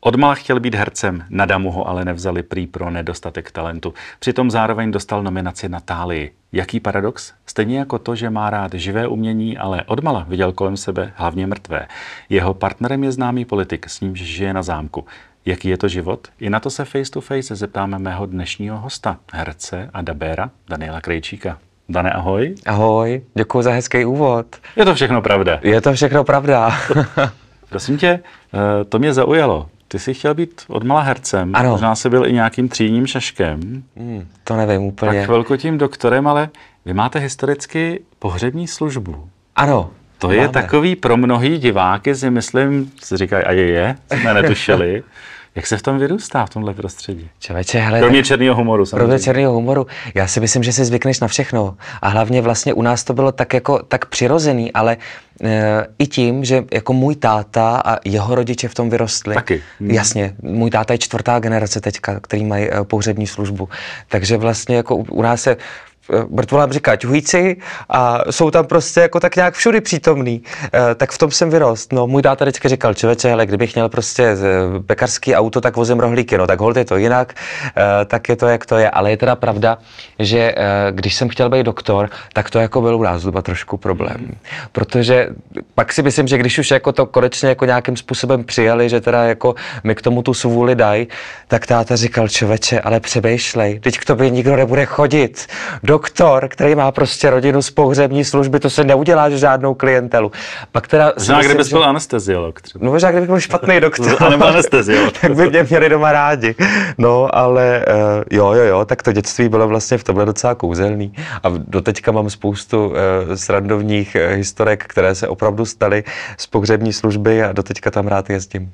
Odmala chtěl být hercem, na damu ho ale nevzali prý pro nedostatek talentu. Přitom zároveň dostal nominaci na Jaký paradox? Stejně jako to, že má rád živé umění, ale odmala viděl kolem sebe hlavně mrtvé. Jeho partnerem je známý politik, s nímž žije na zámku. Jaký je to život? I na to se face to face zeptáme mého dnešního hosta, herce a dabéra Daniela Krejčíka. Dane, ahoj. Ahoj, děkuji za hezký úvod. Je to všechno pravda. Je to všechno pravda. Prosím tě, eh, to mě zaujalo. Ty jsi chtěl být od mala hercem, ano. možná se byl i nějakým třídním šaškem. Hmm, to nevím úplně. Tak chvilku tím doktorem, ale vy máte historicky pohřební službu. Ano. To máme. je takový pro mnohý diváky, si myslím, si říkají, a je je, jsme netušili. Jak se v tom vyrůstá, v tomhle prostředí? Čověče, hele, kromě černého humoru samozřejmě. Kromě černého humoru. Já si myslím, že si zvykneš na všechno. A hlavně vlastně u nás to bylo tak jako tak přirozený, ale e, i tím, že jako můj táta a jeho rodiče v tom vyrostli. Taky. Hmm. Jasně, můj táta je čtvrtá generace teďka, který mají e, pohřební službu. Takže vlastně jako u, u nás se mrtvolám říká ťuhíci a jsou tam prostě jako tak nějak všudy přítomný. E, tak v tom jsem vyrost. No, můj táta vždycky říkal, člověče, ale kdybych měl prostě eh, pekarský auto, tak vozím rohlíky, no tak hold je to jinak, e, tak je to, jak to je. Ale je teda pravda, že e, když jsem chtěl být doktor, tak to jako byl u nás zhruba trošku problém. Protože pak si myslím, že když už jako to konečně jako nějakým způsobem přijali, že teda jako mi k tomu tu svůli dají, tak táta říkal, člověče, ale přebejšlej, teď k tobě nikdo nebude chodit. Do doktor, který má prostě rodinu z pohřební služby, to se neudělá žádnou klientelu. Pak teda možná, kdyby že... byl anesteziolog. Třeba. No možná, kdyby byl špatný doktor. nebo anesteziolog. tak by mě měli doma rádi. No, ale uh, jo, jo, jo, tak to dětství bylo vlastně v tomhle docela kouzelný. A doteďka mám spoustu uh, srandovních uh, historek, které se opravdu staly z pohřební služby a doteďka tam rád jezdím.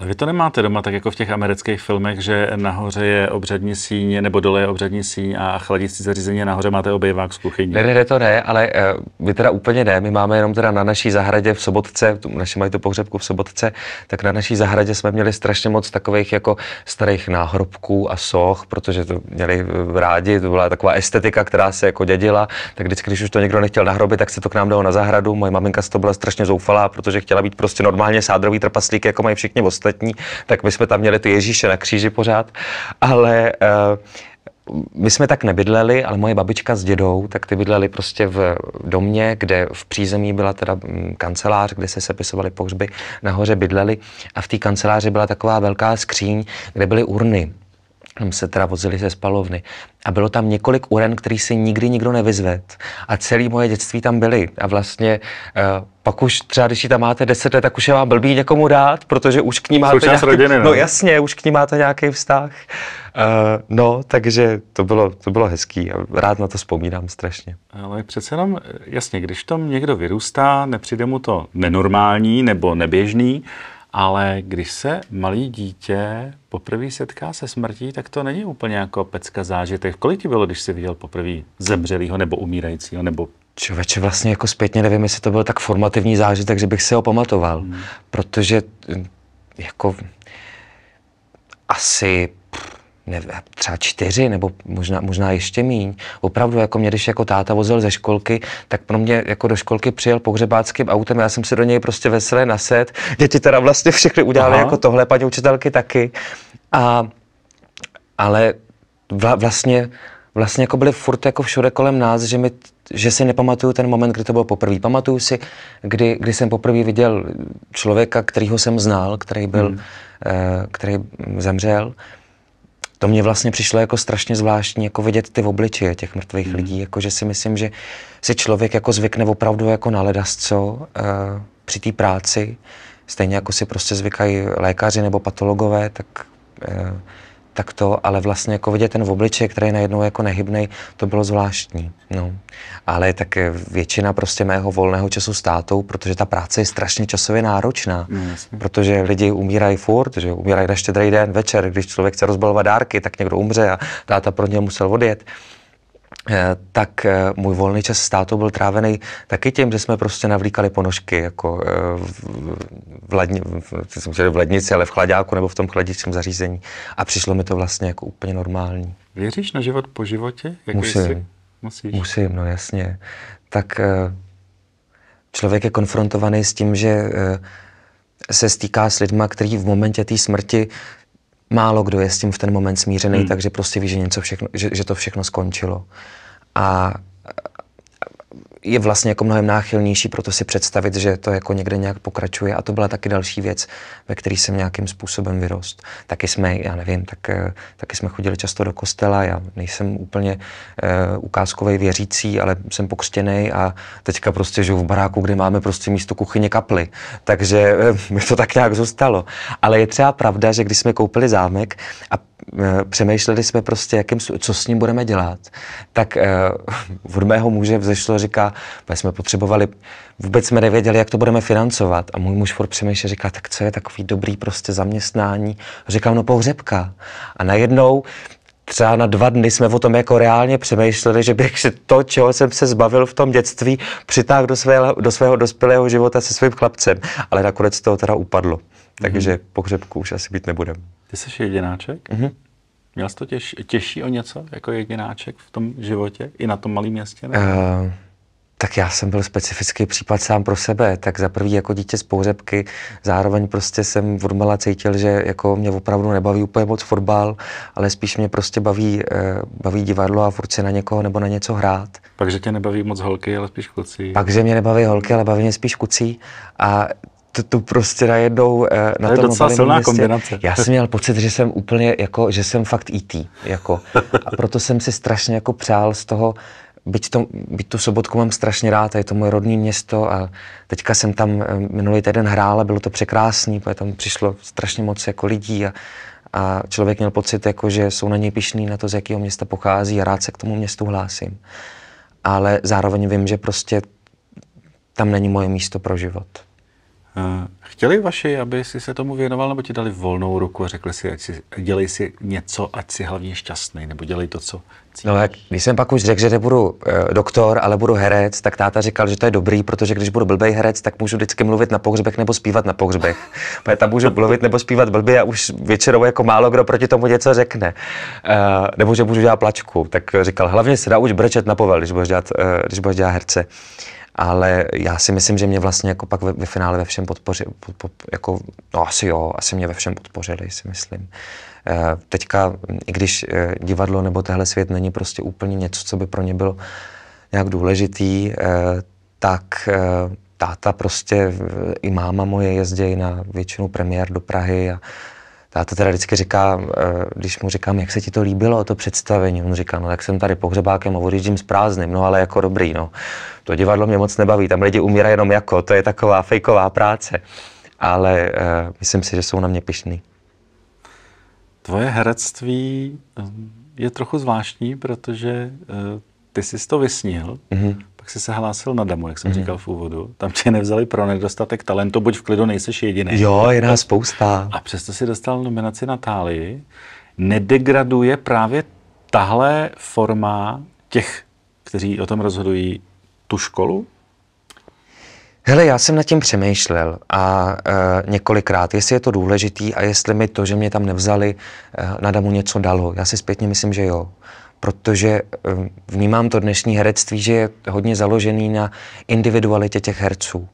A vy to nemáte doma tak jako v těch amerických filmech, že nahoře je obřadní síň, nebo dole je obřadní síň a chladicí zařízení a nahoře máte obejvák z kuchyní? Ne, ne, ne, to ne, ale uh, vy teda úplně ne. My máme jenom teda na naší zahradě v sobotce, naši mají tu pohřebku v sobotce, tak na naší zahradě jsme měli strašně moc takových jako starých náhrobků a soch, protože to měli rádi, to byla taková estetika, která se jako dědila, tak vždycky, když už to někdo nechtěl nahrobit, tak se to k nám dalo na zahradu. Moje maminka z toho byla strašně zoufalá, protože chtěla být prostě normálně sádrový trpaslík, jako mají všichni ostatní ostatní, tak my jsme tam měli ty Ježíše na kříži pořád, ale eh, my jsme tak nebydleli, ale moje babička s dědou, tak ty bydleli prostě v domě, kde v přízemí byla teda mm, kancelář, kde se sepisovaly pohřby, nahoře bydleli a v té kanceláři byla taková velká skříň, kde byly urny. Hm, se teda vozili ze spalovny. A bylo tam několik uren, který si nikdy nikdo nevyzved. A celé moje dětství tam byly. A vlastně uh, pak už třeba, když ji tam máte 10 let, tak už je vám blbý někomu dát, protože už k ní máte nějaký, rodiny, no. no jasně, už k ní máte nějaký vztah. Uh, no, takže to bylo, to bylo hezký. Rád na to vzpomínám strašně. Ale přece jenom, eh, jasně, když tom někdo vyrůstá, nepřijde mu to nenormální nebo neběžný, ale když se malý dítě poprvé setká se smrtí, tak to není úplně jako pecka zážitek. Kolik ti bylo, když jsi viděl poprvé zemřelého nebo umírajícího nebo Čověče, vlastně jako zpětně nevím, jestli to byl tak formativní zážitek, že bych si ho pamatoval, hmm. protože hm, jako asi ne, třeba čtyři nebo možná, možná ještě míň. Opravdu, jako mě, když jako táta vozil ze školky, tak pro mě jako do školky přijel pohřebáckým autem, já jsem se do něj prostě veselé naset. Děti teda vlastně všechny udělali Aha. jako tohle, paní učitelky taky. A, ale vla, vlastně vlastně jako byly furt jako všude kolem nás, že, mi, že si nepamatuju ten moment, kdy to bylo poprvé. Pamatuju si, kdy, kdy jsem poprvé viděl člověka, kterýho jsem znal, který byl, hmm. Eh, který zemřel to mě vlastně přišlo jako strašně zvláštní, jako vidět ty obličeje těch mrtvých mm. lidí, jako že si myslím, že si člověk jako zvykne opravdu jako na ledasco uh, při té práci, stejně jako si prostě zvykají lékaři nebo patologové, tak uh, tak to, ale vlastně jako vidět ten v obličeji, který najednou jako nehybnej, to bylo zvláštní. No. Ale tak eh, většina prostě mého volného času s tátou, protože ta práce je strašně časově náročná, no, protože lidi umírají furt, že umírají na štědrý den večer, když člověk chce rozbalovat dárky, tak někdo umře a táta pro něj musel odjet. Eh, tak eh, můj volný čas s tátou byl trávený taky tím, že jsme prostě navlíkali ponožky, jako eh, v, ledni, v, v lednici, ale v chladáku nebo v tom chladičském zařízení. A přišlo mi to vlastně jako úplně normální. Věříš na život po životě? Jako Musím. Jsi? Musíš. Musím, no jasně. Tak člověk je konfrontovaný s tím, že se stýká s lidma, kteří v momentě té smrti málo kdo je s tím v ten moment smířený, hmm. takže prostě ví, že, něco všechno, že, že to všechno skončilo. A je vlastně jako mnohem náchylnější, proto si představit, že to jako někde nějak pokračuje a to byla taky další věc, ve které jsem nějakým způsobem vyrost. Taky jsme, já nevím, tak, eh, taky jsme chodili často do kostela, já nejsem úplně uh, eh, ukázkový věřící, ale jsem pokřtěný a teďka prostě žiju v baráku, kde máme prostě místo kuchyně kaply, takže uh, mi to tak nějak zůstalo. Ale je třeba pravda, že když jsme koupili zámek a přemýšleli jsme prostě, jakým, co s ním budeme dělat, tak uh, od mého muže vzešlo, říká, a jsme potřebovali, vůbec jsme nevěděli, jak to budeme financovat. A můj muž furt přemýšlel, říká, tak co je takový dobrý prostě zaměstnání? A říkám, no pohřebka. A najednou třeba na dva dny jsme o tom jako reálně přemýšleli, že bych si to, čeho jsem se zbavil v tom dětství, přitáhl do svého, do svého dospělého života se svým chlapcem. Ale nakonec to teda upadlo. Mm-hmm. Takže pohřebku už asi být nebudem. Ty jsi jedináček? Mm-hmm. Měl jsi to těž, těžší o něco jako jedináček v tom životě, i na tom malém městě? Ne? Uh... Tak já jsem byl specifický případ sám pro sebe, tak za prvý jako dítě z pohřebky, zároveň prostě jsem odmala cítil, že jako mě opravdu nebaví úplně moc fotbal, ale spíš mě prostě baví, eh, baví divadlo a furt se na někoho nebo na něco hrát. Takže tě nebaví moc holky, ale spíš kucí. Pak, že mě nebaví holky, ale baví mě spíš kucí a to, to prostě najednou eh, na to tom je docela silná městě, kombinace. Já jsem měl pocit, že jsem úplně jako, že jsem fakt IT, e jako. A proto jsem si strašně jako přál z toho byť, to, byť tu sobotku mám strašně rád, je to moje rodné město a teďka jsem tam eh, minulý týden hrál a bylo to překrásný, protože tam přišlo strašně moc jako lidí a, a člověk měl pocit, jako, že jsou na něj pišný na to, z jakého města pochází a rád se k tomu městu hlásím. Ale zároveň vím, že prostě tam není moje místo pro život. Eh, chtěli vaši, aby si se tomu věnoval, nebo ti dali volnou ruku a řekli si, ať si dělej si něco, ať si hlavně šťastný, nebo dělej to, co cítíš? No jak, když jsem pak už řekl, že nebudu uh, doktor, ale budu herec, tak táta říkal, že to je dobrý, protože když budu blbej herec, tak můžu vždycky mluvit na pohřbech nebo zpívat na pohřbech. Protože tam můžu mluvit nebo zpívat blbě a už většinou jako málo kdo proti tomu něco řekne. Uh, nebo že můžu dělat plačku, tak říkal, hlavně se dá už brečet na povel, když budeš dělat, uh, když budeš dělat herce ale já si myslím, že mě vlastně jako pak ve, ve finále ve všem podpořili, pod, pod, jako, no asi jo, asi mě ve všem podpořili, si myslím. E, teďka, i když eh, divadlo nebo tehle svět není prostě úplně něco, co by pro ně bylo nějak důležitý, eh, tak e, táta prostě i máma moje jezdí na většinu premiér do Prahy a táta teda vždycky říká, eh, když mu říkám, jak se ti to líbilo, to představení, on říká, no tak jsem tady pohřebákem a odjíždím s prázdným, no ale jako dobrý, no. To divadlo mě moc nebaví, tam lidi umírají jenom jako, to je taková fejková práce. Ale uh, myslím si, že jsou na mě pišný. Tvoje herectví eh, je trochu zvláštní, protože uh, ty jsi to vysnil. Mm-hmm jsi se hlásil na Damu, jak jsem mm. říkal v úvodu. Tam tě nevzali pro nedostatek talentu, buď v klidu nejseš jediný. Jo, je nás spousta. A přesto si dostal nominaci na Tálii. Nedegraduje právě tahle forma těch, kteří o tom rozhodují, tu školu? Hele, já jsem nad tím přemýšlel a e, několikrát, jestli je to důležitý a jestli mi to, že mě tam nevzali, e, na damu něco dalo. Já si zpětně myslím, že jo protože eh, vnímám to dnešní herectví, že je hodně založený na individualitě těch herců.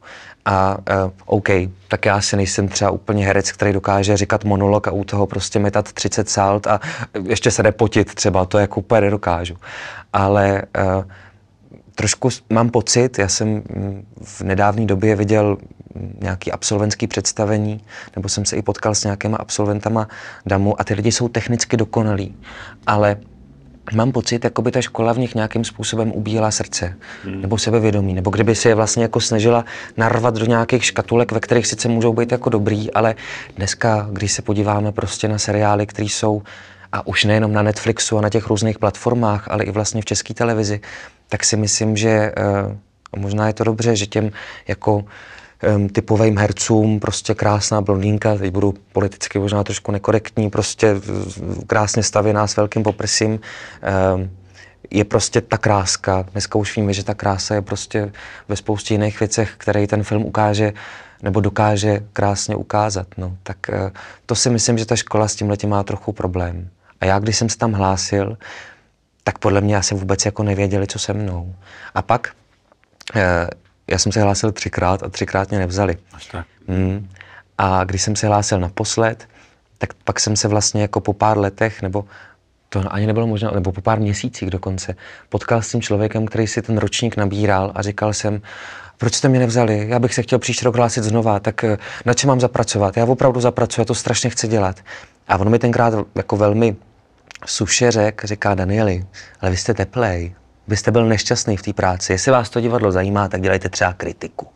A uh, OK, tak já si nejsem třeba úplně herec, který dokáže říkat monolog a u toho prostě metat 30 salt a eh, ještě se nepotit třeba, to jako úplně nedokážu. Ale uh, trošku mám pocit, já jsem hm, v nedávné době viděl hm, nějaký absolventský představení, nebo jsem se i potkal s nějakýma absolventama DAMu a ty lidi jsou technicky dokonalí, ale mám pocit, jako by ta škola v nich nějakým způsobem ubíjela srdce, hmm. nebo sebevědomí, nebo kdyby se je vlastně jako snažila narvat do nějakých škatulek, ve kterých sice můžou být jako dobrý, ale dneska, když se podíváme prostě na seriály, které jsou a už nejenom na Netflixu a na těch různých platformách, ale i vlastně v české televizi, tak si myslím, že eh, možná je to dobře, že těm jako um, typovým hercům, prostě krásná blondýnka, teď budu politicky možná trošku nekorektní, prostě krásně stavěná s velkým poprsím, um, je prostě ta kráska. Dneska už víme, že ta krása je prostě ve spoustě jiných věcech, které ten film ukáže nebo dokáže krásně ukázat. No. Tak eh, to si myslím, že ta škola s tímhle má trochu problém. A já, když jsem se tam hlásil, tak podle mě asi vůbec jako nevěděli, co se mnou. A pak eh, já jsem se hlásil třikrát a třikrát mě nevzali. Až tak. Mm. A když jsem se hlásil naposled, tak pak jsem se vlastně jako po pár letech, nebo to ani nebylo možné, nebo po pár měsících dokonce, potkal s tím člověkem, který si ten ročník nabíral a říkal jsem, proč jste mě nevzali, já bych se chtěl příští rok hlásit znova, tak eh, na čem mám zapracovat? Já opravdu zapracuji, já to strašně chci dělat. A on mi tenkrát jako velmi suše řekl, říká Danieli, ale vy jste teplej, byste byl nešťastný v té práci. Jestli vás to divadlo zajímá, tak dělejte třeba kritiku.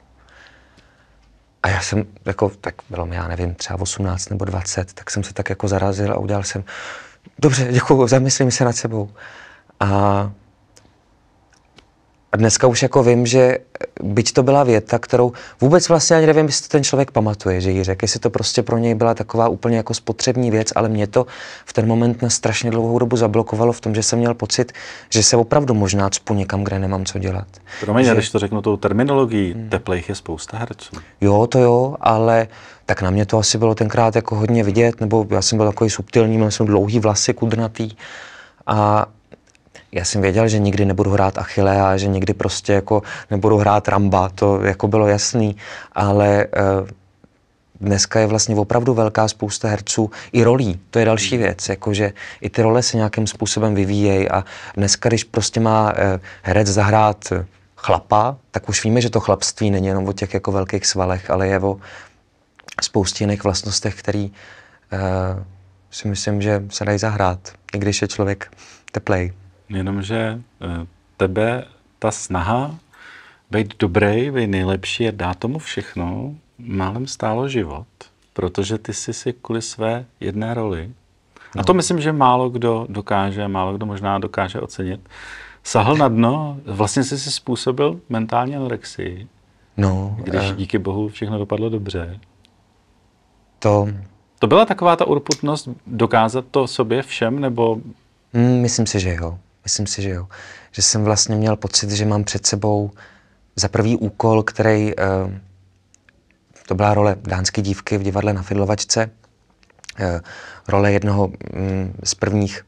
A já jsem, jako, tak bylo mi, já nevím, třeba 18 nebo 20, tak jsem se tak jako zarazil a udělal jsem, dobře, děkuji, zamyslím se nad sebou. A a dneska už jako vím, že eh, byť to byla věta, kterou vůbec vlastně ani nevím, jestli ten člověk pamatuje, že ji řekl, jestli to prostě pro něj byla taková úplně jako spotřební věc, ale mě to v ten moment na strašně dlouhou dobu zablokovalo v tom, že jsem měl pocit, že se opravdu možná cpu někam, kde nemám co dělat. Promiň, že... když to řeknu tou terminologií, hmm. teplejch je spousta herců. Jo, to jo, ale tak na mě to asi bylo tenkrát jako hodně vidět, nebo já jsem byl takový subtilní, měl jsem dlouhý vlasy kudrnatý a já jsem věděl, že nikdy nebudu hrát Achille a že nikdy prostě jako nebudu hrát Ramba, to jako bylo jasný, ale eh, dneska je vlastně opravdu velká spousta herců i rolí. To je další hmm. věc, jakože i ty role se nějakým způsobem vyvíjejí a dneska, když prostě má eh, herec zahrát eh, chlapa, tak už víme, že to chlapství není jenom o těch jako velkých svalech, ale je o spoustě jiných vlastnostech, který uh, si myslím, že se dají zahrát, i když je člověk teplej jenomže eh, tebe ta snaha být dobrý, být nejlepší a dát tomu všechno, málem stálo život, protože ty jsi si kvůli své jedné roli, no. a to myslím, že málo kdo dokáže, málo kdo možná dokáže ocenit, sahl na dno, vlastně jsi si způsobil mentální anorexii, no, když a... Eh. díky bohu všechno dopadlo dobře. To... To byla taková ta urputnost dokázat to sobě všem, nebo... Mm, myslím si, že jo. Myslím si, že jo. Že jsem vlastně měl pocit, že mám před sebou za prvý úkol, který, eh, to byla role dánské dívky v divadle na Fidlovačce, eh, role jednoho mm, z prvních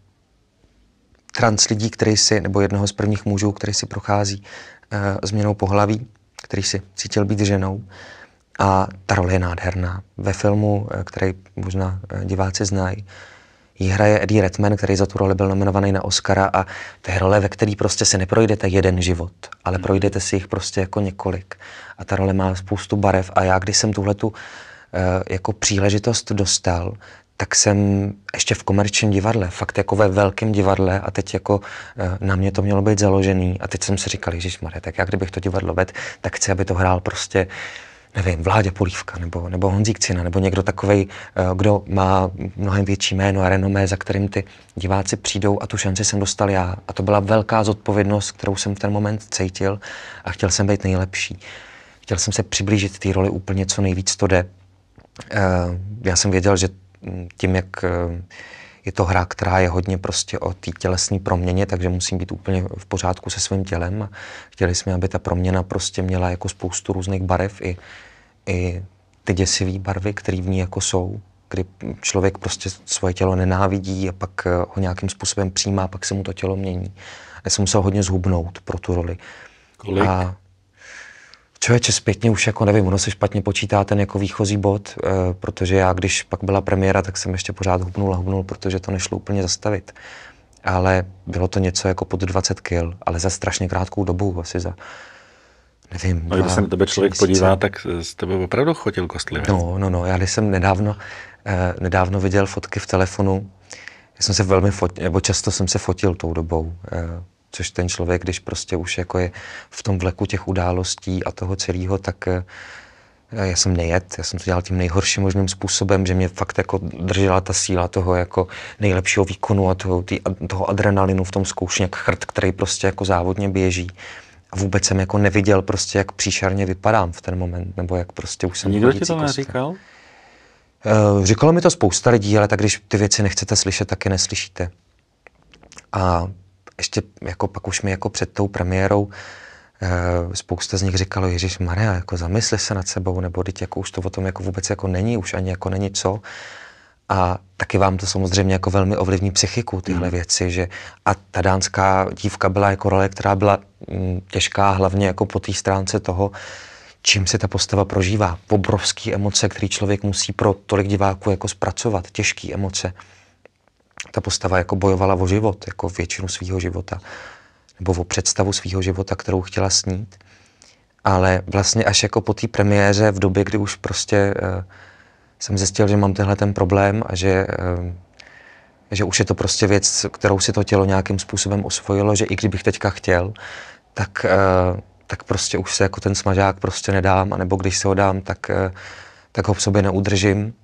trans lidí, který si, nebo jednoho z prvních mužů, který si prochází eh, změnou pohlaví, který si cítil být ženou. A ta role je nádherná. Ve filmu, který možná diváci znají, jí hraje Eddie Redman, který za tu roli byl nominovaný na Oscara a ty role, ve který prostě si neprojdete jeden život, ale hmm. projdete si jich prostě jako několik. A ta role má spoustu barev a já, když jsem tuhle tu uh, eh, jako příležitost dostal, tak jsem ještě v komerčním divadle, fakt jako ve velkém divadle a teď jako eh, na mě to mělo být založený a teď jsem si říkal, Ježíš Maria, tak já kdybych to divadlo vedl, tak chci, aby to hrál prostě nevím, Vládě Polívka nebo, nebo Honzík Cina, nebo někdo takový, eh, kdo má mnohem větší jméno a renomé, za kterým ty diváci přijdou a tu šanci jsem dostal já. A to byla velká zodpovědnost, kterou jsem v ten moment cítil a chtěl jsem být nejlepší. Chtěl jsem se přiblížit té roli úplně co nejvíc to jde. Eh, já jsem věděl, že mm, tím, jak eh, je to hra, která je hodně prostě o té tělesné proměně, takže musím být úplně v pořádku se svým tělem. Chtěli jsme, aby ta proměna prostě měla jako spoustu různých barev i, i ty děsivé barvy, které v ní jako jsou, kdy člověk prostě svoje tělo nenávidí a pak eh, ho nějakým způsobem přijímá, pak se mu to tělo mění. Já jsem musel hodně zhubnout pro tu roli. Kolik? A Člověče, zpětně už jako nevím, ono se špatně počítá ten jako výchozí bod, e, protože já, když pak byla premiéra, tak jsem ještě pořád hubnul a hubnul, protože to nešlo úplně zastavit. Ale bylo to něco jako pod 20 kil, ale za strašně krátkou dobu, asi za nevím. No, když se na tebe člověk měsíce. podívá, tak z tebe opravdu chodil kostlivě. No, no, no, já když jsem nedávno, e, nedávno viděl fotky v telefonu, já jsem se velmi fotil, nebo často jsem se fotil tou dobou. e, což ten člověk, když prostě už jako je v tom vleku těch událostí a toho celého, tak eh, já jsem nejet, já jsem to dělal tím nejhorším možným způsobem, že mě fakt jako držela ta síla toho jako nejlepšího výkonu a toho, tý, toho adrenalinu v tom zkoušení, jak chrt, který prostě jako závodně běží. A vůbec jsem jako neviděl prostě, jak příšerně vypadám v ten moment, nebo jak prostě už jsem Nikdo ti to neříkal? Eh, říkalo mi to spousta lidí, ale tak když ty věci nechcete slyšet, tak je neslyšíte. A ještě jako pak už mi jako před tou premiérou eh, spousta z nich říkalo, Ježíš Maria, jako zamysli se nad sebou, nebo teď jako už to o tom jako vůbec jako není, už ani jako není co. A taky vám to samozřejmě jako velmi ovlivní psychiku, tyhle mm. věci, že a ta dánská dívka byla jako role, která byla mm, těžká hlavně jako po té stránce toho, čím se ta postava prožívá. Obrovský emoce, který člověk musí pro tolik diváků jako zpracovat, těžké emoce ta postava jako bojovala o život, jako většinu svého života, nebo o představu svého života, kterou chtěla snít. Ale vlastně až jako po té premiéře, v době, kdy už prostě eh, jsem zjistil, že mám tenhle ten problém a že, eh, že už je to prostě věc, kterou si to tělo nějakým způsobem osvojilo, že i kdybych teďka chtěl, tak, eh, tak prostě už se jako ten smažák prostě nedám, anebo když se ho dám, tak, tak ho v sobě neudržím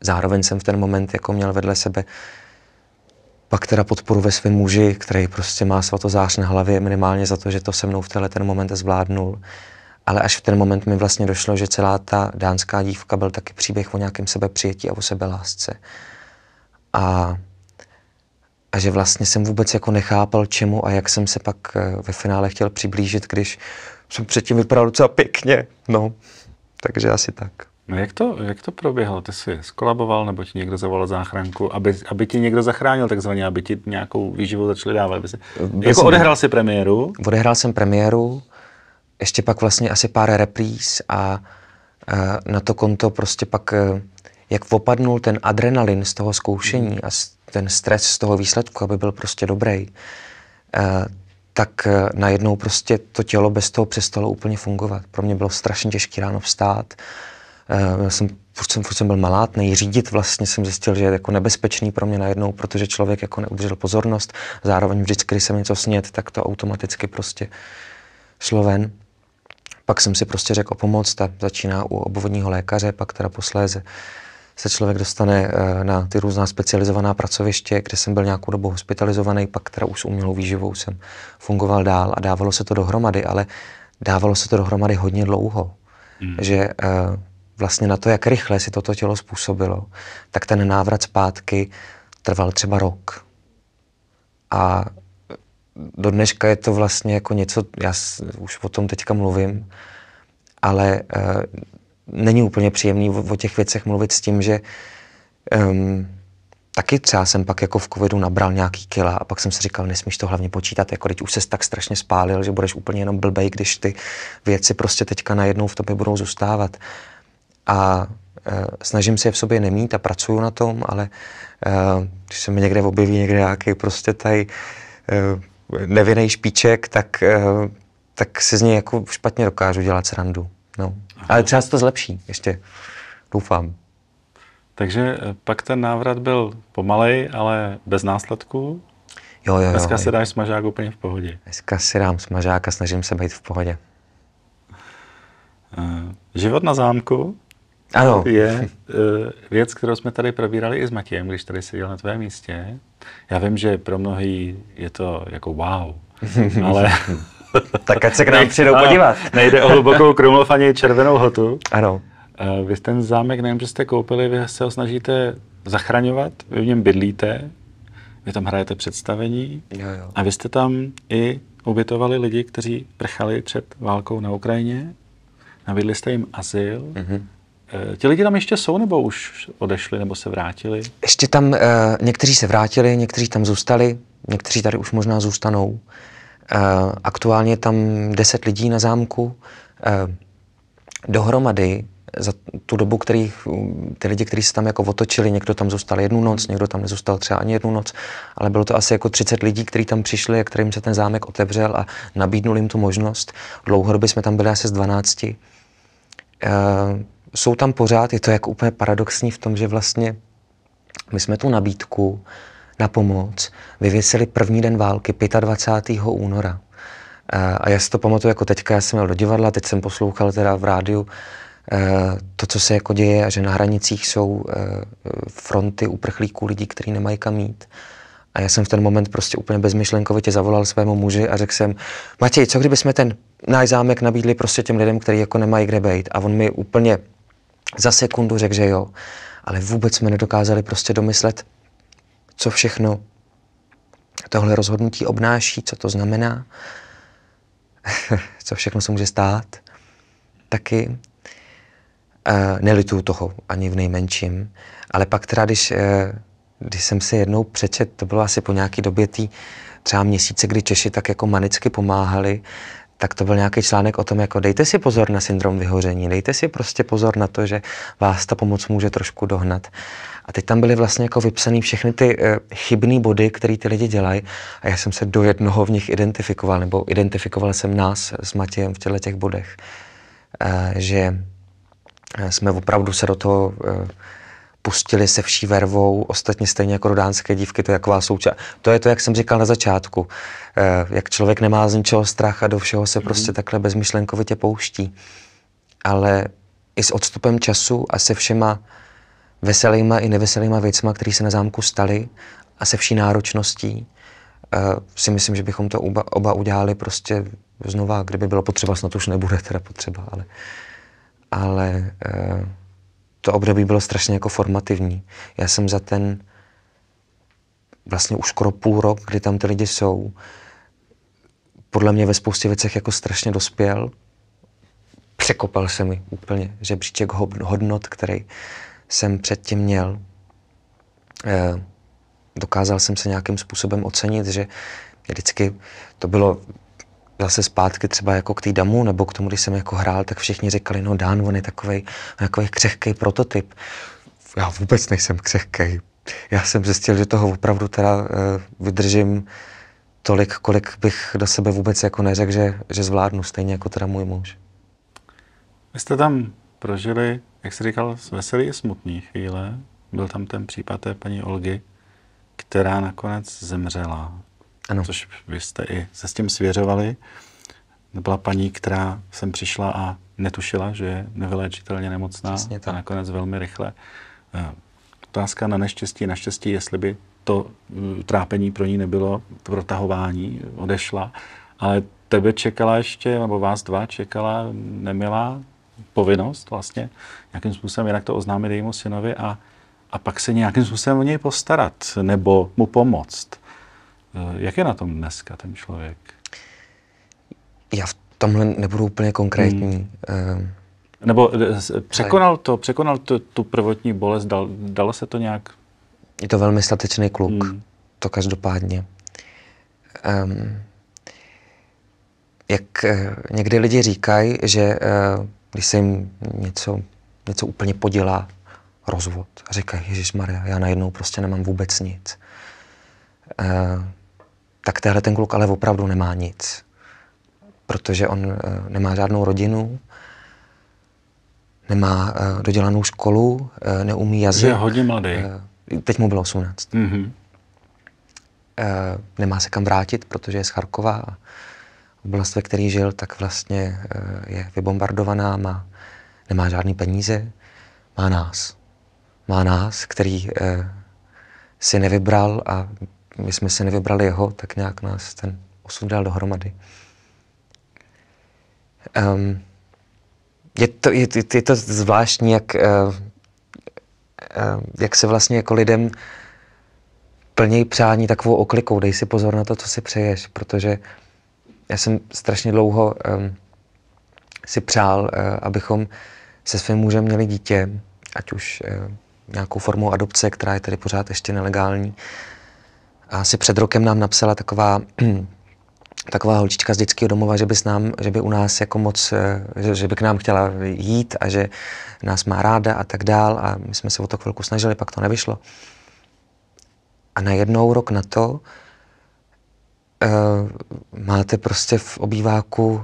zároveň jsem v ten moment jako měl vedle sebe pak teda podporu ve svém muži, který prostě má svatozář na hlavě minimálně za to, že to se mnou v tenhle ten moment zvládnul. Ale až v ten moment mi vlastně došlo, že celá ta dánská dívka byl taky příběh o nějakém sebepřijetí a o sebelásce. A, a že vlastně jsem vůbec jako nechápal čemu a jak jsem se pak eh, ve finále chtěl přiblížit, když jsem předtím vypadal docela pěkně. No, takže asi tak. No jak to, jak to proběhlo? Ty jsi skolaboval nebo ti někdo zavolal záchranku, aby, aby ti někdo zachránil takzvaně, aby ti nějakou výživu začali dávat? Aby si... Jako jako odehrál si premiéru? Odehrál jsem premiéru, ještě pak vlastně asi pár repríz a, a na to konto prostě pak, e, jak opadnul ten adrenalin z toho zkoušení hmm. a ten stres z toho výsledku, aby byl prostě dobrý, a, e, tak e, najednou prostě to tělo bez toho přestalo úplně fungovat. Pro mě bylo strašně těžké ráno vstát, Eh, já jsem furt jsem, furt jsem byl malátnej, řídit vlastně jsem zjistil, že je jako nebezpečný pro mě najednou, protože člověk jako neudržel pozornost, zároveň vždycky, když jsem něco snět, tak to automaticky prostě šlo ven. Pak jsem si prostě řekl o pomoc, ta začíná u obvodního lékaře, pak teda posléze se člověk dostane eh, na ty různá specializovaná pracoviště, kde jsem byl nějakou dobu hospitalizovaný, pak teda už s umělou výživou jsem fungoval dál a dávalo se to dohromady, ale dávalo se to dohromady hodně dlouho. Mm. Že eh, vlastně na to, jak rychle si toto tělo způsobilo, tak ten návrat zpátky trval třeba rok. A do dneška je to vlastně jako něco, já už o tom teďka mluvím, ale e, není úplně příjemný o, o těch věcech mluvit s tím, že um, taky třeba jsem pak jako v covidu nabral nějaký kila a pak jsem si říkal, nesmíš to hlavně počítat, jako teď už se tak strašně spálil, že budeš úplně jenom blbej, když ty věci prostě teďka najednou v tobě budou zůstávat a e, snažím se je v sobě nemít a pracuju na tom, ale e, když se mi někde objeví někde nějaký prostě tady e, nevinný špiček, tak, tak se z něj jako špatně dokážu dělat srandu. No. Ale třeba se to zlepší, ještě doufám. Takže pak ten návrat byl pomalej, ale bez následků. Jo, jo, jo. Dneska si dáš smažák úplně v pohodě. Dneska si dám smažák a snažím se být v pohodě. Život na zámku ano. je eh, věc, kterou jsme tady probírali i s Matějem, když tady seděl na tvém místě. Já vím, že pro mnohý je to jako wow, ale... tak ať se k nám přijdou podívat. nejde o hlubokou Krumlov ani červenou hotu. Ano. Eh, vy ten zámek, nevím, že jste koupili, vy se ho snažíte zachraňovat, vy v něm bydlíte, vy tam hrajete představení jo, jo. a vy jste tam i ubytovali lidi, kteří prchali před válkou na Ukrajině, nabídli jste jim azyl, mm-hmm. Eh, ti lidi tam ještě jsou, nebo už odešli, nebo se vrátili? Ještě tam uh, někteří se vrátili, někteří tam zůstali, někteří tady už možná zůstanou. Uh, aktuálně je tam 10 lidí na zámku. Uh, dohromady za tu dobu, kterých, ty lidi, kteří se tam jako otočili, někdo tam zůstal jednu noc, někdo tam nezůstal třeba ani jednu noc, ale bylo to asi jako 30 lidí, kteří tam přišli a kterým se ten zámek otevřel a nabídnul jim tu možnost. Dlouhodobě jsme tam byli asi z 12 jsou tam pořád, je to jako úplně paradoxní v tom, že vlastně my jsme tu nabídku na pomoc vyvěsili první den války 25. února. Eh, a já si to pamatuju jako teďka, já jsem jel do divadla, teď jsem poslouchal teda v rádiu eh, to, co se jako děje a že na hranicích jsou eh, fronty uprchlíků lidí, kteří nemají kam jít. A já jsem v ten moment prostě úplně bezmyšlenkovitě zavolal svému muži a řekl jsem, Matěj, co kdyby jsme ten náš zámek nabídli prostě těm lidem, kteří jako nemají kde být. A on mi úplně za sekundu řekl, že jo, ale vůbec jsme nedokázali prostě domyslet, co všechno tohle rozhodnutí obnáší, co to znamená, co všechno se může stát. Taky e, nelituju toho ani v nejmenším, ale pak teda, když, e, když jsem se jednou přečet, to bylo asi po nějaký době tý třeba měsíce, kdy Češi tak jako manicky pomáhali tak to byl nějaký článek o tom, jako dejte si pozor na syndrom vyhoření, dejte si prostě pozor na to, že vás ta pomoc může trošku dohnat. A teď tam byly vlastně jako vypsané všechny ty e, eh, chybné body, které ty lidi dělají a já jsem se do jednoho v nich identifikoval, nebo identifikoval jsem nás s Matějem v těchto těch bodech. E, že eh, jsme opravdu se do toho e, pustili se vší vervou, ostatně stejně jako rodánské dívky, to je taková součást. To je to, jak jsem říkal na začátku, eh, jak člověk nemá z ničeho strach a do všeho se mm. prostě takhle bezmyšlenkovitě pouští. Ale i s odstupem času a se všema veselýma i neveselýma věcma, které se na zámku staly a se vší náročností, eh, si myslím, že bychom to oba, oba udělali prostě znova, kdyby bylo potřeba, snad už nebude teda potřeba, ale, ale eh, to období bylo strašně jako formativní. Já jsem za ten vlastně už skoro půl rok, kdy tam ty lidi jsou, podle mě ve spoustě věcech jako strašně dospěl. Překopal se mi úplně žebříček hodnot, který jsem předtím měl. Eh, dokázal jsem se nějakým způsobem ocenit, že vždycky to bylo zase zpátky třeba jako k té damu, nebo k tomu, když jsem jako hrál, tak všichni říkali, no Dan, on je takový, takový křehký prototyp. Já vůbec nejsem křehký. Já jsem zjistil, že toho opravdu teda eh, vydržím tolik, kolik bych do sebe vůbec jako neřekl, že, že zvládnu, stejně jako teda můj muž. Vy jste tam prožili, jak jste říkal, veselý i smutný chvíle. Byl tam ten případ té paní Olgy, která nakonec zemřela ano. což vy jste i se s tím svěřovali. Byla paní, která sem přišla a netušila, že je nevyléčitelně nemocná a nakonec velmi rychle. Eh, otázka na neštěstí, naštěstí, jestli by to eh, trápení pro ní nebylo protahování, odešla, ale tebe čekala ještě, nebo vás dva čekala nemilá povinnost vlastně, nějakým způsobem jinak to oznámit jejímu synovi a, a pak se nějakým způsobem o něj postarat nebo mu pomoct. Eh, jak je na tom dneska ten člověk? Já v tomhle nebudu úplně konkrétní. Hmm. Eh, Nebo eh, překonal to, překonal to, tu prvotní bolest, dal, dalo se to nějak? Je to velmi statečný kluk, hmm. to každopádně. Um, jak uh, někdy lidi říkají, že uh, když se jim něco, něco úplně podělá, rozvod, a říkají, Ježíš Maria, já najednou prostě nemám vůbec nic. Uh, tak tehle ten kluk ale opravdu nemá nic. Protože on eh, nemá žádnou rodinu, nemá eh, dodělanou školu, eh, neumí jazyk. Je hodně mladý. Teď mu bylo 18. Mm-hmm. Nemá se kam vrátit, protože je z Charkova oblast, ve který žil, tak vlastně je vybombardovaná, má, nemá žádný peníze, má nás. Má nás, který si nevybral a my jsme si nevybrali jeho, tak nějak nás ten osud dal dohromady. Um, je, to, je, je to zvláštní, jak, uh, uh, jak se vlastně jako lidem plnějí přání takovou oklikou, dej si pozor na to, co si přeješ, protože já jsem strašně dlouho um, si přál, uh, abychom se svým mužem měli dítě, ať už uh, nějakou formou adopce, která je tady pořád ještě nelegální, uh, asi před rokem nám napsala taková taková holčička z dětského domova, že by, s nám, že by u nás jako moc, eh, že, že by k nám chtěla jít a že nás má ráda a tak dál a my jsme se o to chvilku snažili, pak to nevyšlo. A najednou rok na to uh, máte prostě v obýváku uh,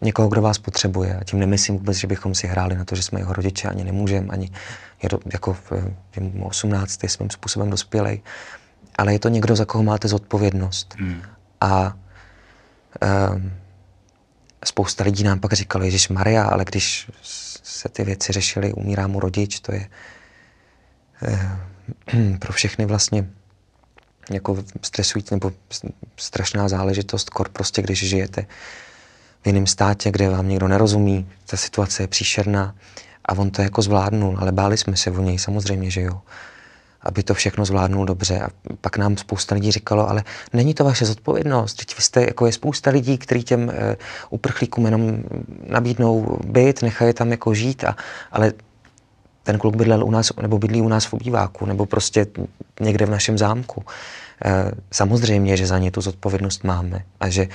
někoho, kdo vás potřebuje. A tím nemyslím vůbec, že bychom si hráli na to, že jsme jeho rodiče, ani nemůžeme, ani je do, jako v, mu 18, svým způsobem dospělej. Uh, ale je to někdo, za koho máte zodpovědnost. Hmm. A um, spousta lidí nám pak říkalo, Ježíš Maria, ale když se ty věci řešily, umírá mu rodič, to je uh, pro všechny vlastně jako stresující nebo strašná záležitost, kor prostě, když žijete v jiném státě, kde vám někdo nerozumí, ta situace je příšerná a on to jako zvládnul, ale báli jsme se o něj samozřejmě, že jo aby to všechno zvládnul dobře. A pak nám spousta lidí říkalo, ale není to vaše zodpovědnost, teď vy jste, jako je spousta lidí, kteří těm e, uprchlíkům jenom nabídnou byt, nechají tam jako žít, a, ale ten kluk bydlel u nás, nebo bydlí u nás v obýváku, nebo prostě někde v našem zámku. E, samozřejmě, že za ně tu zodpovědnost máme a že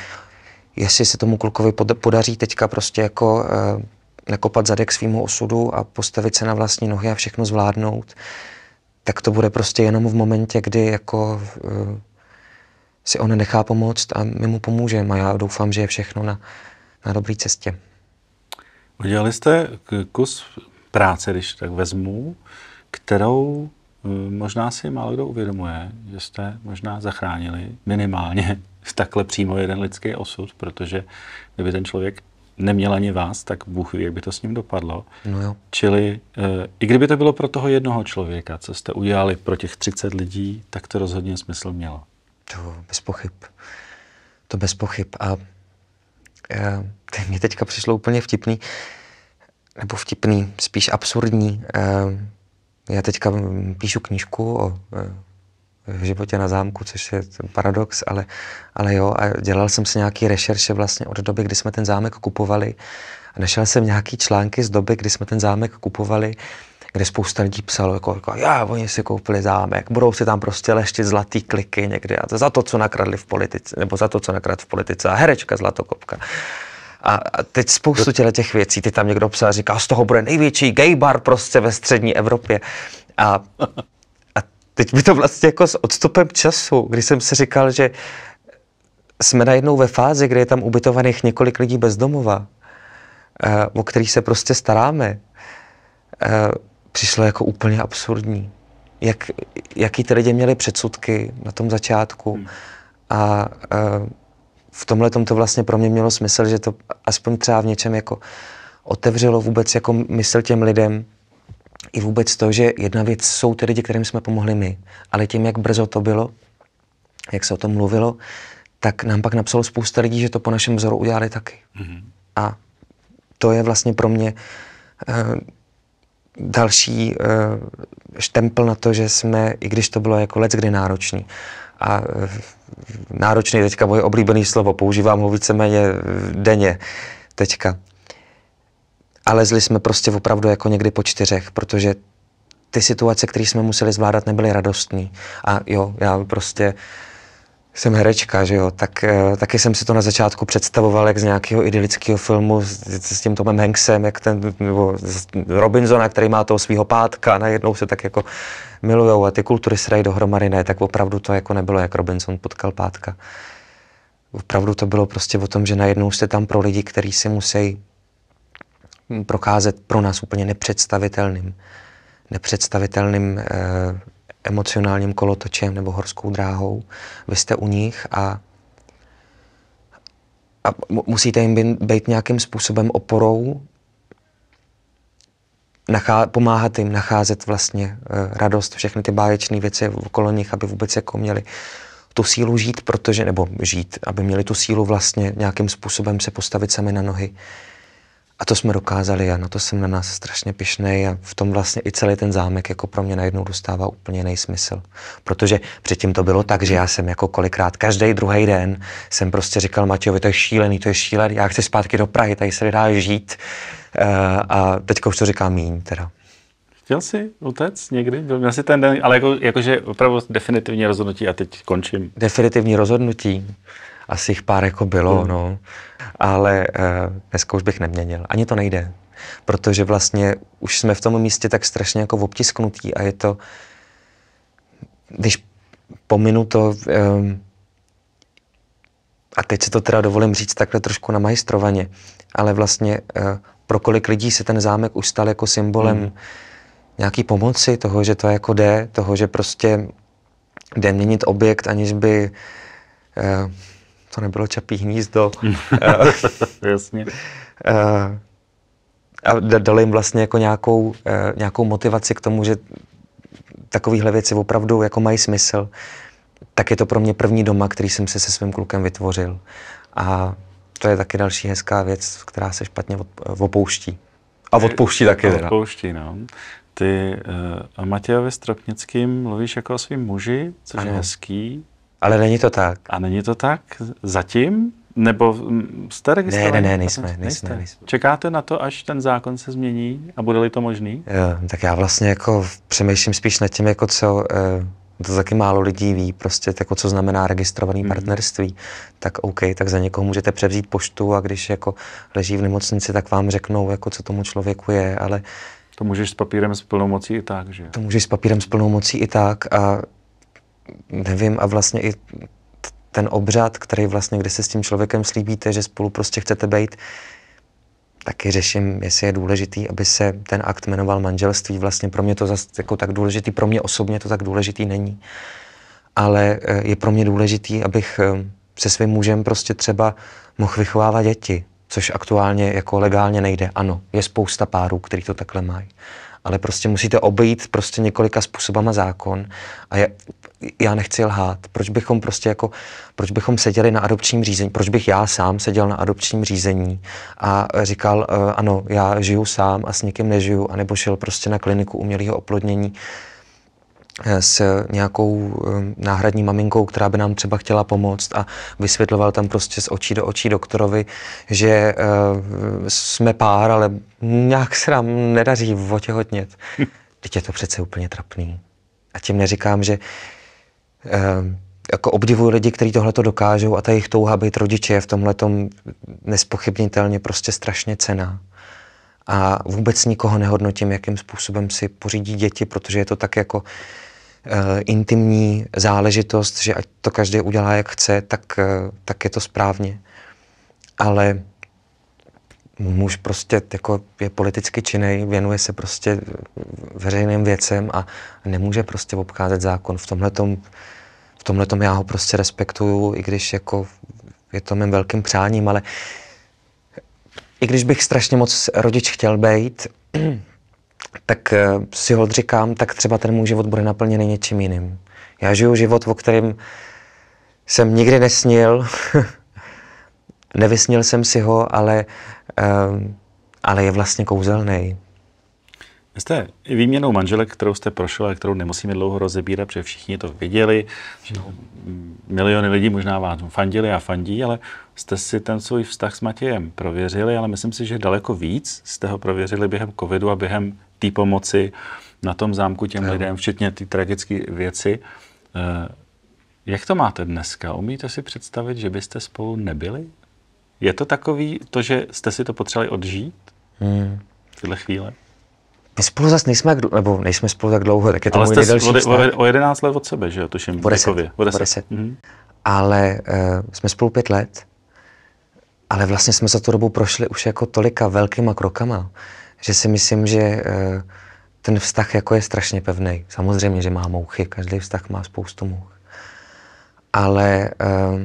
jestli se tomu klukovi podaří teďka prostě jako e, nakopat zadek svýmu osudu a postavit se na vlastní nohy a všechno zvládnout, tak to bude prostě jenom v momentě, kdy jako uh, si on nechá pomoct a my mu pomůžeme. A já doufám, že je všechno na, na dobré cestě. Udělali jste kus práce, když tak vezmu, kterou eh, možná si málo kdo uvědomuje, že jste možná zachránili minimálně takhle přímo jeden lidský osud, protože kdyby ten člověk neměl ani vás, tak Bůh ví, jak by to s ním dopadlo. No jo. Čili eh, i kdyby to bylo pro toho jednoho člověka, co jste udělali pro těch 30 lidí, tak to rozhodně smysl mělo. To bez pochyb. To bez pochyb. A eh, to mě teďka přišlo úplně vtipný, nebo vtipný, spíš absurdní. Eh, já teďka mm, píšu knížku o v životě na zámku, což je paradox, ale, ale jo, a dělal jsem si nějaký rešerše vlastně od doby, kdy jsme ten zámek kupovali. A našel jsem nějaký články z doby, kdy jsme ten zámek kupovali, kde spousta lidí psalo, jako, jako já, oni si koupili zámek, budou si tam prostě leštit zlatý kliky někde a za to, co nakradli v politice, nebo za to, co nakradli v politice a herečka Zlatokopka. A, a teď spoustu těle těch věcí, ty tam někdo psal, říká, z toho bude největší gay bar prostě ve střední Evropě. A teď mi to vlastně jako s odstupem času, když jsem si říkal, že jsme najednou ve fázi, kde je tam ubytovaných několik lidí bez domova, eh, o kterých se prostě staráme, eh, přišlo jako úplně absurdní. Jak, jaký ty lidi měli předsudky na tom začátku hmm. a eh, v tomhle tom to vlastně pro mě mělo smysl, že to aspoň třeba v něčem jako otevřelo vůbec jako mysl těm lidem, i vůbec to, že jedna věc jsou ty lidi, kterým jsme pomohli my, ale tím, jak brzo to bylo, jak se o tom mluvilo, tak nám pak napsalo spousta lidí, že to po našem vzoru udělali taky. Mm-hmm. A to je vlastně pro mě uh, další uh, štempel na to, že jsme, i když to bylo jako let kdy náročný, a uh, náročný teďka moje oblíbené slovo, používám ho víceméně denně teďka, a lezli jsme prostě opravdu jako někdy po čtyřech, protože ty situace, které jsme museli zvládat, nebyly radostní. A jo, já prostě jsem herečka, že jo, tak eh, taky jsem si to na začátku představoval, jak z nějakého idylického filmu s, s tím Tomem Hanksem, jak ten, nebo Robinsona, který má toho svého pátka, najednou se tak jako milujou a ty kultury srají dohromady, ne, tak opravdu to jako nebylo, jak Robinson potkal pátka. Opravdu to bylo prostě o tom, že najednou jste tam pro lidi, kteří si musí Hm, prokázet pro nás úplně nepředstavitelným, nepředstavitelným eh, emocionálním kolotočem nebo horskou dráhou. Vy jste u nich a, a musíte jim být nějakým způsobem oporou, nachá- pomáhat jim nacházet vlastně eh, radost, všechny ty báječné věci okolo nich, aby vůbec jako měli tu sílu žít, protože, nebo žít, aby měli tu sílu vlastně nějakým způsobem se postavit sami na nohy. Eh, a to jsme dokázali a na to jsem na nás strašně pišnej a v tom vlastně i celý ten zámek jako pro mě najednou dostává úplně nejsmysl. Protože předtím to bylo tak, že já jsem jako kolikrát každý druhý den jsem prostě říkal Matějovi, to je šílený, to je šílený, já chci zpátky do Prahy, tady se nedá žít. Eh, a teďka už to říkám míň teda. Chtěl jsi utec někdy? Byl jsi ten den, ale jako, jakože opravdu definitivní rozhodnutí a teď končím. Definitivní rozhodnutí asi jich pár jako bylo, mm. no. Ale uh, dneska už bych neměnil. Ani to nejde. Protože vlastně už jsme v tom místě tak strašně jako obtisknutí a je to, když pominu to, um, a teď si to teda dovolím říct takhle trošku na majstrovaně, ale vlastně uh, pro kolik lidí se ten zámek už stal jako symbolem mm. nějaký pomoci, toho, že to jako jde, toho, že prostě jde měnit objekt, aniž by uh, to nebylo Čapí hnízdo. Jasně. Eh, a dali jim vlastně jako nějakou, eh, nějakou motivaci k tomu, že takovéhle věci opravdu jako mají smysl, tak je to pro mě první doma, který jsem si se svým klukem vytvořil. A to je taky další hezká věc, která se špatně eh, opouští. A odpouští taky. Odpouští, no. Ty uh, Matějovi Stropnickým mluvíš jako o svým muži, což ano. je hezký. Ale není to tak. A není to tak zatím? Nebo mm, jste registrovaný? Ne, ne, ne, nejsme, nejsme, nejste. nejsme. Čekáte na to, až ten zákon se změní a bude-li to možný? Jo, tak já vlastně jako přemýšlím spíš nad tím, jako co, eh, to taky málo lidí ví, prostě jako co znamená registrovaný mm. partnerství. Tak OK, tak za někoho můžete převzít poštu a když jako leží v nemocnici, tak vám řeknou, jako co tomu člověku je, ale to můžeš s papírem s plnou mocí i tak, že? To můžeš s papírem s plnou mocí i tak a nevím, a vlastně i ten obřad, který vlastně, kde se s tím člověkem slíbíte, že spolu prostě chcete být, taky řeším, jestli je důležitý, aby se ten akt jmenoval manželství. Vlastně pro mě to zase jako tak důležitý, pro mě osobně to tak důležitý není. Ale e, je pro mě důležitý, abych e, se svým mužem prostě třeba mohl vychovávat děti, což aktuálně jako legálně nejde. Ano, je spousta párů, který to takhle mají ale prostě musíte obejít prostě několika způsobama zákon a je já nechci lhát. Proč bychom prostě jako, proč bychom seděli na adopčním řízení, proč bych já sám seděl na adopčním řízení a říkal, uh, ano, já žiju sám a s nikým nežiju, anebo šel prostě na kliniku umělého oplodnění eh, s nějakou eh, náhradní maminkou, která by nám třeba chtěla pomoct a vysvětloval tam prostě z očí do očí doktorovi, že uh, jsme pár, ale nějak se nám nedaří otěhotnět. Teď je to přece úplně trapný. A tím neříkám, že Eh, jako obdivuju lidi, kteří tohle to dokážou a ta jejich touha být rodiče je v tomhle nespochybnitelně prostě strašně cená. A vůbec nikoho nehodnotím, jakým způsobem si pořídí děti, protože je to tak jako uh, intimní záležitost, že ať to každý udělá, jak chce, tak, uh, tak je to správně. Ale muž prostě jako je politicky činný, věnuje se prostě veřejným věcem a nemůže prostě obcházet zákon. V tomhle tom tomhle tom já ho prostě respektuju, i když jako je to mým velkým přáním, ale i když bych strašně moc rodič chtěl být, tak eh, si ho říkám, tak třeba ten můj život bude naplněný něčím jiným. Já žiju život, o kterém jsem nikdy nesnil, nevysnil jsem si ho, ale, eh, ale je vlastně kouzelný jste výměnou manželek, kterou jste prošel a kterou nemusíme dlouho rozebírat, protože všichni to viděli. No. Miliony lidí možná vám fandili a fandí, ale jste si ten svůj vztah s Matějem prověřili, ale myslím si, že daleko víc jste ho prověřili během covidu a během té pomoci na tom zámku těm no. lidem, včetně ty tragické věci. Eh, jak to máte dneska? Umíte si představit, že byste spolu nebyli? Je to takový, to, že jste si to potřebovali odžít? Hmm. Tyhle chvíle? My spolu zase nejsme, jak, nebo nejsme spolu tak dlouho, tak je to Ale můj nejdelší o, o, o 11 let od sebe, že jo, tuším. O 10. O 10. O 10. Mm-hmm. Ale uh, jsme spolu pět let, ale vlastně jsme za tu dobu prošli už jako tolika velkýma krokama, že si myslím, že uh, ten vztah jako je strašně pevný. Samozřejmě, že má mouchy, každý vztah má spoustu mouch. Ale uh,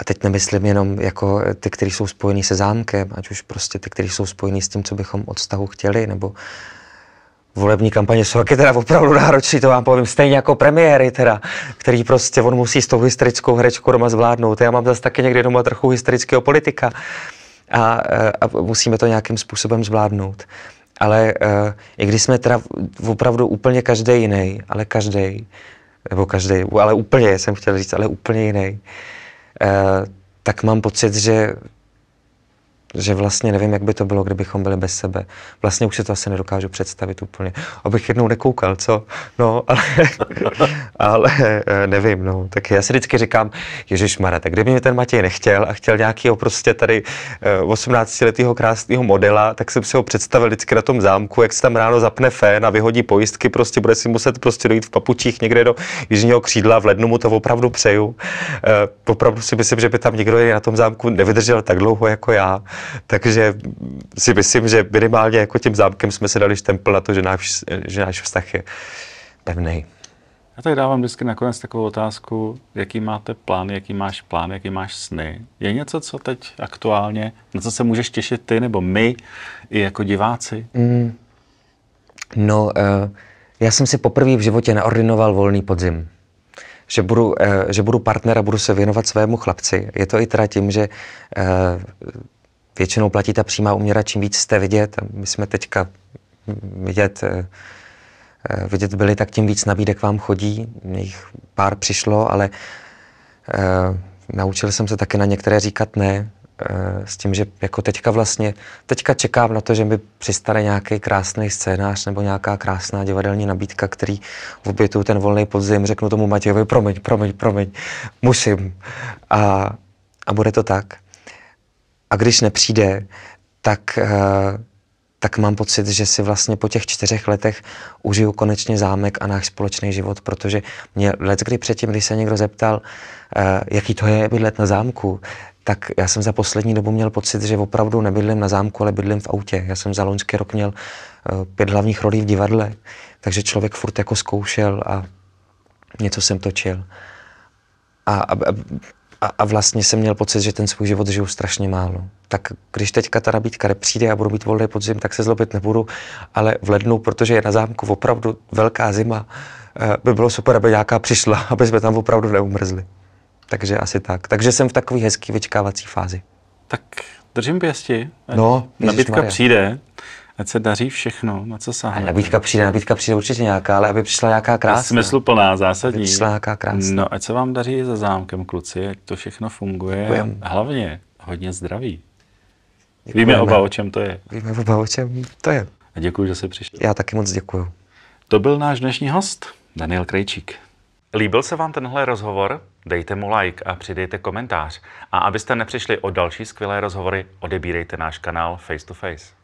a teď nemyslím jenom jako eh, ty, které jsou spojený se zámkem, ať už prostě ty, které jsou spojený s tím, co bychom od vztahu chtěli, nebo volební kampaně jsou taky teda opravdu náročné. to vám povím, stejně jako premiéry teda, který prostě on musí s tou historickou herečkou doma zvládnout. Já mám zase taky někde doma trochu historického politika a, eh, a musíme to nějakým způsobem zvládnout. Ale eh, i když jsme teda opravdu úplně každý jiný, ale každý, nebo každý, ale úplně jsem chtěl říct, ale úplně jiný, Eh, tak mám pocit, že že vlastně nevím, jak by to bylo, kdybychom byli bez sebe. Vlastně už si to asi nedokážu představit úplně. Abych jednou nekoukal, co? No, ale, ale eh, nevím, no. Tak já si vždycky říkám, Ježíš Mara, tak kdyby mě ten Matěj nechtěl a chtěl nějakého prostě tady 18-letého eh, krásného modela, tak jsem si ho představil vždycky na tom zámku, jak se tam ráno zapne fén a vyhodí pojistky, prostě bude si muset prostě dojít v papučích někde do jižního křídla, v lednu mu to opravdu přeju. Eh, opravdu si myslím, že by tam někdo na tom zámku nevydržel tak dlouho jako já. Takže si myslím, že minimálně jako tím zámkem jsme se dali štempl na to, že náš, že náš vztah je pevný. Já tady dávám vždycky nakonec takovou otázku, jaký máte plán, jaký máš plán, jaký máš sny. Je něco, co teď aktuálně, na co se můžeš těšit ty nebo my, i jako diváci? Mm. No, uh, já jsem si poprvé v životě naordinoval volný podzim. Že budu, uh, že budu partner a budu se věnovat svému chlapci. Je to i teda tím, že uh, většinou platí ta přímá úměra, čím víc jste vidět. A my jsme teďka vidět, eh, eh, vidět byli, tak tím víc nabídek vám chodí. Jich pár přišlo, ale eh, naučil jsem se taky na některé říkat ne, s tím, že jako teďka vlastně, teďka čekám na to, že mi přistane nějaký krásný scénář nebo nějaká krásná divadelní nabídka, který v obětu ten volný podzim, řeknu tomu Matějovi, promiň, promiň, promiň, musím. A, a bude to tak. A když nepřijde, tak, eh, tak mám pocit, že si vlastně po těch čtyřech letech užiju konečně zámek a náš společný život, protože mě let, kdy předtím, když se někdo zeptal, eh, jaký to je bydlet na zámku, tak já jsem za poslední dobu měl pocit, že opravdu nebydlím na zámku, ale bydlím v autě. Já jsem za loňský rok měl eh, pět hlavních rolí v divadle, takže člověk furt jako zkoušel a něco jsem točil. A, a, a a, a vlastně jsem měl pocit, že ten svůj život žiju strašně málo. Tak když teďka ta nabídka nepřijde a budu mít volný podzim, tak se zlobit nebudu, ale v lednu, protože je na zámku opravdu velká zima, eh, by bylo super, aby nějaká přišla, aby jsme tam opravdu neumrzli. Takže asi tak. Takže jsem v takové hezké vyčkávací fázi. Tak držím pěsti. No, nabídka přijde ať se daří všechno, na co sáhne. Nabídka přijde, nabídka přijde určitě nějaká, ale aby přišla nějaká krásná. Smysluplná, zásadní. Aby přišla nějaká krásná. No, ať se vám daří za zámkem, kluci, ať to všechno funguje. Děkujem. Hlavně hodně zdraví. Děkujeme. Víme oba, o čem to je. Víme oba, o čem to je. A děkuji, že jste přišel. Já taky moc děkuji. To byl náš dnešní host, Daniel Krejčík. Líbil se vám tenhle rozhovor? Dejte mu like a přidejte komentář. A abyste nepřišli o další skvělé rozhovory, odebírejte náš kanál Face to Face.